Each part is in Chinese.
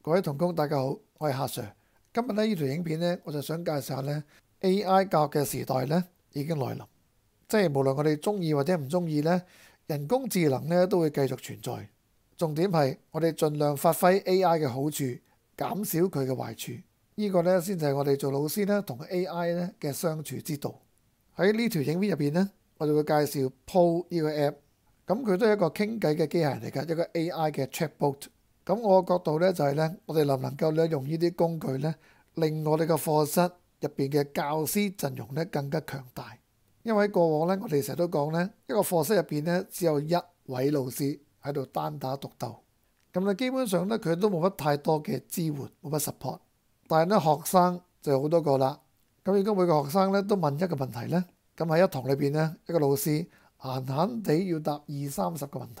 各位同工大家好，我係客 Sir。今日咧呢條影片咧，我就想介紹下咧 AI 教育嘅時代咧已經來臨，即係無論我哋中意或者唔中意咧，人工智能咧都會繼續存在。重點係我哋盡量發揮 AI 嘅好處，減少佢嘅壞處。呢個咧先就係我哋做老師咧同 AI 咧嘅相處之道。喺呢條影片入边咧，我就會介紹 Po 呢個 App，咁佢都係一個傾偈嘅機械人嚟噶，一個 AI 嘅 Chatbot。咁我個角度咧就係咧，我哋能唔能夠咧用呢啲工具咧，令我哋個課室入邊嘅教師陣容咧更加強大？因為喺過往咧，我哋成日都講咧，一個課室入邊咧只有一位老師喺度單打獨鬥，咁咧基本上咧佢都冇乜太多嘅支援，冇乜 support。但係咧學生就好多個啦，咁如果每個學生咧都問一個問題咧，咁喺一堂裏邊咧，一個老師閒閒地要答二三十個問題。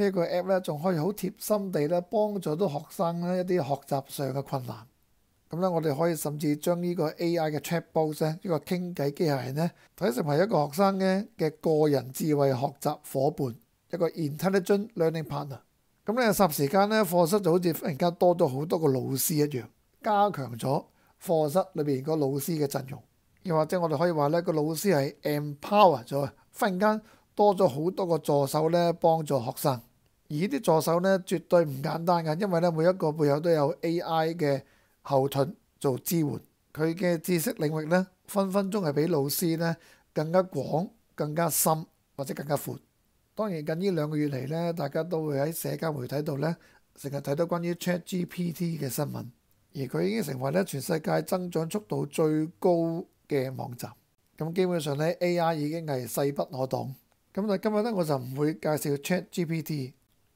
呢個 app 咧，仲可以好貼心地咧幫助到學生咧一啲學習上嘅困難。咁咧，我哋可以甚至將呢個 AI 嘅 chatbot 咧，呢個傾偈機械人咧，睇成為一個學生嘅嘅個人智慧學習伙伴，一個 intelligent learning partner。咁咧，霎時間咧，課室就好似忽然間多咗好多個老師一樣，加強咗課室裏邊個老師嘅陣容。又或者我哋可以話咧，個老師係 empower 咗，忽然間多咗好多個助手咧幫助學生。而呢啲助手咧，絕對唔簡單嘅，因為咧每一個背後都有 A.I. 嘅後盾做支援。佢嘅知識領域咧，分分鐘係比老師咧更加廣、更加深或者更加闊。當然近呢兩個月嚟咧，大家都會喺社交媒體度咧成日睇到關於 ChatGPT 嘅新聞，而佢已經成為咧全世界增長速度最高嘅網站。咁基本上咧 A.I. 已經係勢不可擋。咁但今日咧我就唔會介紹 ChatGPT。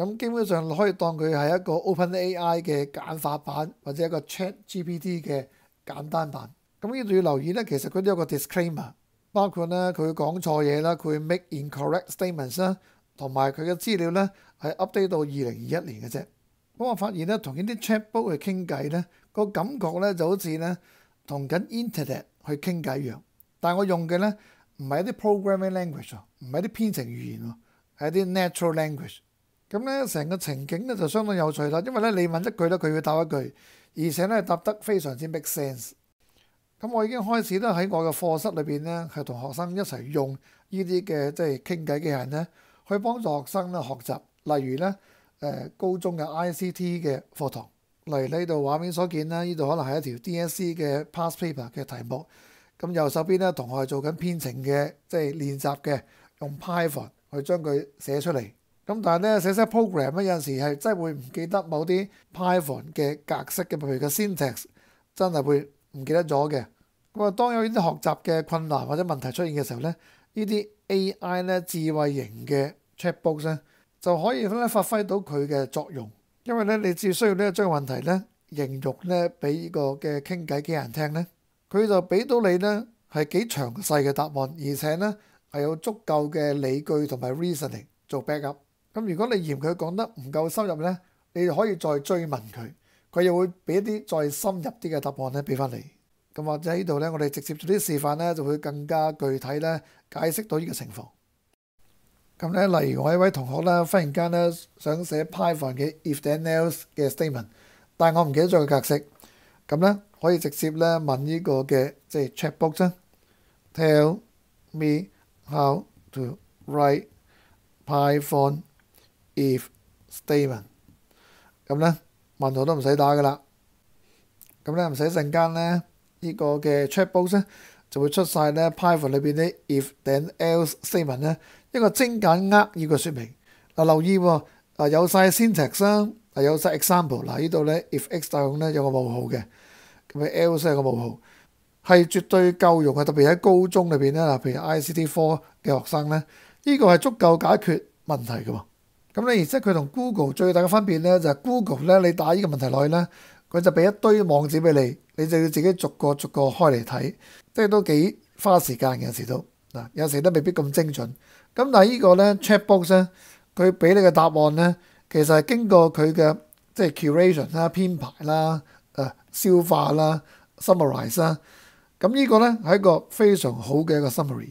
咁基本上可以當佢係一個 Open A I 嘅簡化版，或者一個 Chat G P T 嘅簡單版。咁呢度要留意咧，其實佢都有個 Disclaimer，包括咧佢講錯嘢啦，佢會 make incorrect statements 啦，同埋佢嘅資料咧係 update 到二零二一年嘅啫。咁我發現咧，同呢啲 Chatbot 去傾偈咧，個感覺咧就好似咧同緊 Internet 去傾偈一樣。但我用嘅咧唔係一啲 programming language 唔係啲編程語言喎，係一啲 natural language。咁咧，成個情景咧就相當有趣啦，因為咧你問一句咧，佢會答一句，而且咧答得非常之 make sense。咁我已經開始咧喺我嘅課室裏邊咧，係同學生一齊用呢啲嘅即係傾偈嘅人咧，去幫助學生咧學習。例如咧，誒高中嘅 ICT 嘅課堂，例如呢度畫面所見啦，呢度可能係一條 DSE 嘅 past paper 嘅題目。咁右手邊咧，同學做緊編程嘅，即係練習嘅，用 Python 去將佢寫出嚟。咁但係咧寫寫 program 咧有陣時係真係會唔記得某啲 Python 嘅格式嘅，譬如個 syntax 真係會唔記得咗嘅。咁啊，當有呢啲學習嘅困難或者問題出現嘅時候咧，呢啲 AI 咧智慧型嘅 chatbox 咧就可以咧發揮到佢嘅作用，因為咧你只需要咧將問題咧形容咧俾呢個嘅傾偈機人聽咧，佢就俾到你咧係幾詳細嘅答案，而且咧係有足夠嘅理據同埋 reasoning 做 back up。咁如果你嫌佢講得唔夠深入呢，你可以再追問佢，佢又會俾一啲再深入啲嘅答案咧，俾翻你。咁或者喺度呢，我哋直接做啲示範呢，就會更加具體呢解釋到呢個情況。咁呢，例如我一位同學呢，忽然間呢想寫 Python 嘅 if then else 嘅 statement，但我唔記得咗個格式。咁呢，可以直接呢問呢個嘅即係 c h a t b o o k 啫 t e l l me how to write Python if statement 咁咧問號都唔使打㗎啦，咁咧唔使陣間咧呢個嘅 c h c k box 咧就會出曬咧 Python 裏邊啲 if then else statement 咧一個精簡扼要嘅説明嗱，留意喎啊有曬 syntax 啊有曬 example 嗱，呢度咧 if x 大用咧有個冒號嘅，咁啊 else 係個冒號係絕對夠用嘅，特別喺高中裏邊咧，嗱譬如 I C T 科嘅學生咧，呢個係足夠解決問題嘅。咁咧，而且佢同 Google 最大嘅分別咧，就係 Google 咧，你打呢個問題落去咧，佢就俾一堆網址俾你，你就要自己逐個逐個開嚟睇，即係都幾花時間嘅。有時都嗱，有時都未必咁精準。咁但係呢個咧 ChatBox 咧，佢俾你嘅答案咧，其實係經過佢嘅即係 curation 啦、編排啦、誒消化啦、s u m m a r i z e 啦。咁呢個咧係一個非常好嘅一個 summary。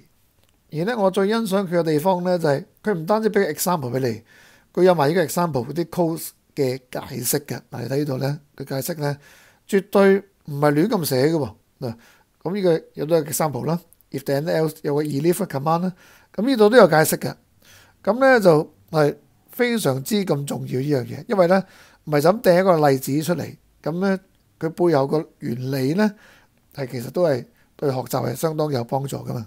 而咧我最欣賞佢嘅地方咧，就係佢唔單止俾 example 俾你。佢有埋呢個 example 嗰啲 code 嘅解釋嘅，嗱你睇呢度咧，佢解釋咧絕對唔係亂咁寫嘅喎。嗱，咁呢個有多個 example 啦。If then else 有個 if command 啦，咁呢度都有解釋嘅。咁咧就係非常之咁重要呢樣嘢，因為咧唔係就咁掟一個例子出嚟，咁咧佢背後個原理咧係其實都係對學習係相當有幫助噶嘛。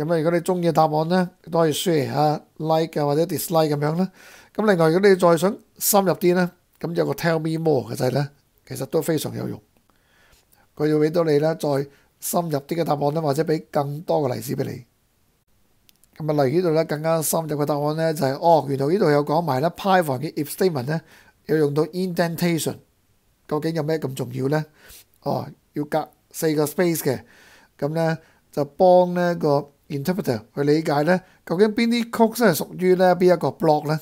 咁啊，如果你中意答案咧，都可以 share 下 like 啊或者 dislike 咁樣啦。咁另外如果你再想深入啲咧，咁有個 tell me more 嘅掣咧，其實都非常有用。佢要俾到你咧再深入啲嘅答案咧，或者俾更多嘅例子俾你。咁啊，例如呢度咧更加深入嘅答案咧就係哦，原來呢度有講埋咧 Python 嘅 statement 咧要用到 indentation，究竟有咩咁重要咧？哦，要隔四個 space 嘅，咁咧就幫咧個。Interpreter 去理解咧，究竟邊啲曲真係屬於咧邊一個 block 咧？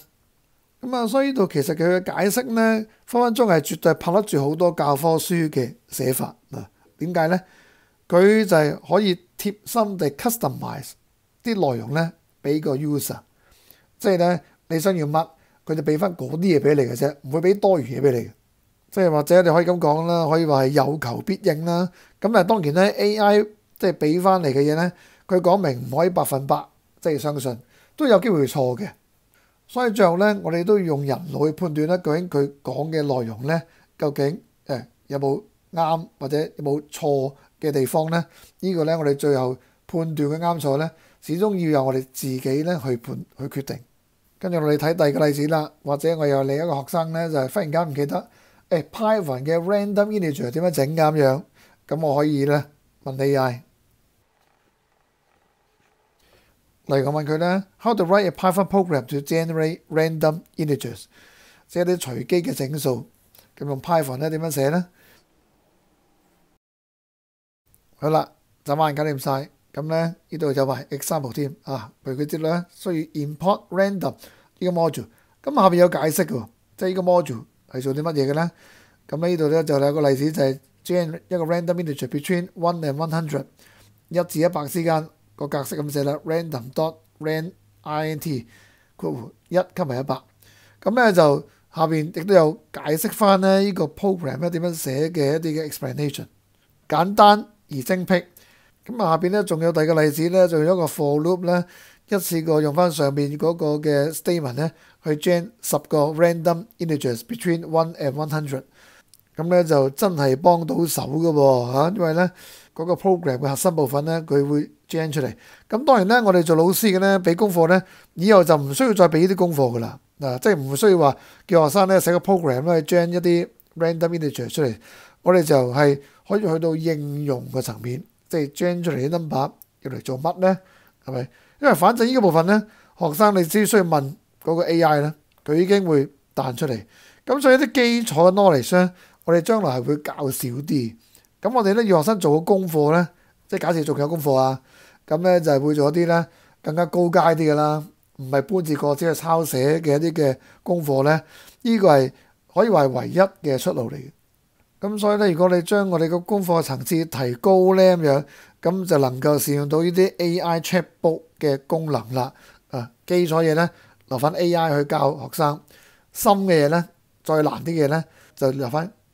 咁啊，所以呢度其實佢嘅解釋咧，分分鐘係絕對拍得住好多教科書嘅寫法啊！點解咧？佢就係可以貼心地 customise 啲內容咧，俾個 user，即系咧你想要乜，佢就俾翻嗰啲嘢俾你嘅啫，唔會俾多餘嘢俾你。嘅。即係或者你可以咁講啦，可以話係有求必應啦。咁啊，當然咧 AI 即係俾翻嚟嘅嘢咧。佢讲明唔可以百分百即系相信，都有机会错嘅。所以最后咧，我哋都要用人类去判断咧，究竟佢讲嘅内容咧，究竟诶有冇啱或者有冇错嘅地方咧？呢个咧我哋最后判断嘅啱错咧，始终要由我哋自己咧去判去决定。跟住我哋睇第二个例子啦，或者我有另一个学生咧，就系忽然间唔记得诶，Python 嘅 random integer 点样整啱样，咁我可以咧问你嗌。例如我問佢咧，how to write a Python program to generate random integers，即係啲隨機嘅整數，咁用 Python 咧點樣寫咧？好啦，就慢搞掂晒。咁咧呢度有埋 example 添啊，譬如佢知咧需要 import random 呢個 module。咁下邊有解釋嘅，即係呢個 module 係做啲乜嘢嘅咧？咁呢度咧就有個例子就係 generate 一個 random integer between one and one hundred，一至一百之間。個格式咁寫啦，random dot rand int 括弧一，級埋一百咁咧就下邊亦都有解釋翻咧呢個 program 咧點樣寫嘅一啲嘅 explanation 簡單而精辟。咁下邊咧仲有第二個例子咧，就用一個 for loop 咧一次過用翻上邊嗰個嘅 statement 咧去 g e n 十個 random integers between one and one hundred。咁咧就真係幫到手㗎喎因為咧嗰個 program 嘅核心部分咧，佢會 g e n a 出嚟。咁當然咧，我哋做老師嘅咧，俾功課咧，以後就唔需要再俾呢啲功課噶啦嗱，即係唔需要話叫學生咧寫個 program 咧，去 g e n a 一啲 random integer 出嚟。我哋就係可以去到應用嘅層面，即係 g e n a 出嚟啲 number 要嚟做乜咧？係咪？因為反正呢個部分咧，學生你只需要問嗰個 AI 咧，佢已經會彈出嚟。咁所以啲基礎嘅 knowledge 咧。我哋將來係會教少啲，咁我哋咧要學生做嘅功課咧，即係假設仲有功課啊，咁咧就係會做一啲咧更加高階啲嘅啦，唔係搬字過即係抄寫嘅一啲嘅功課咧，呢個係可以話係唯一嘅出路嚟嘅。咁所以咧，如果你將我哋嘅功課層次提高咧咁樣，咁就能夠善用到呢啲 AI check book 嘅功能啦。啊，基礎嘢咧留翻 AI 去教學生，深嘅嘢咧，再難啲嘅嘢咧就留翻。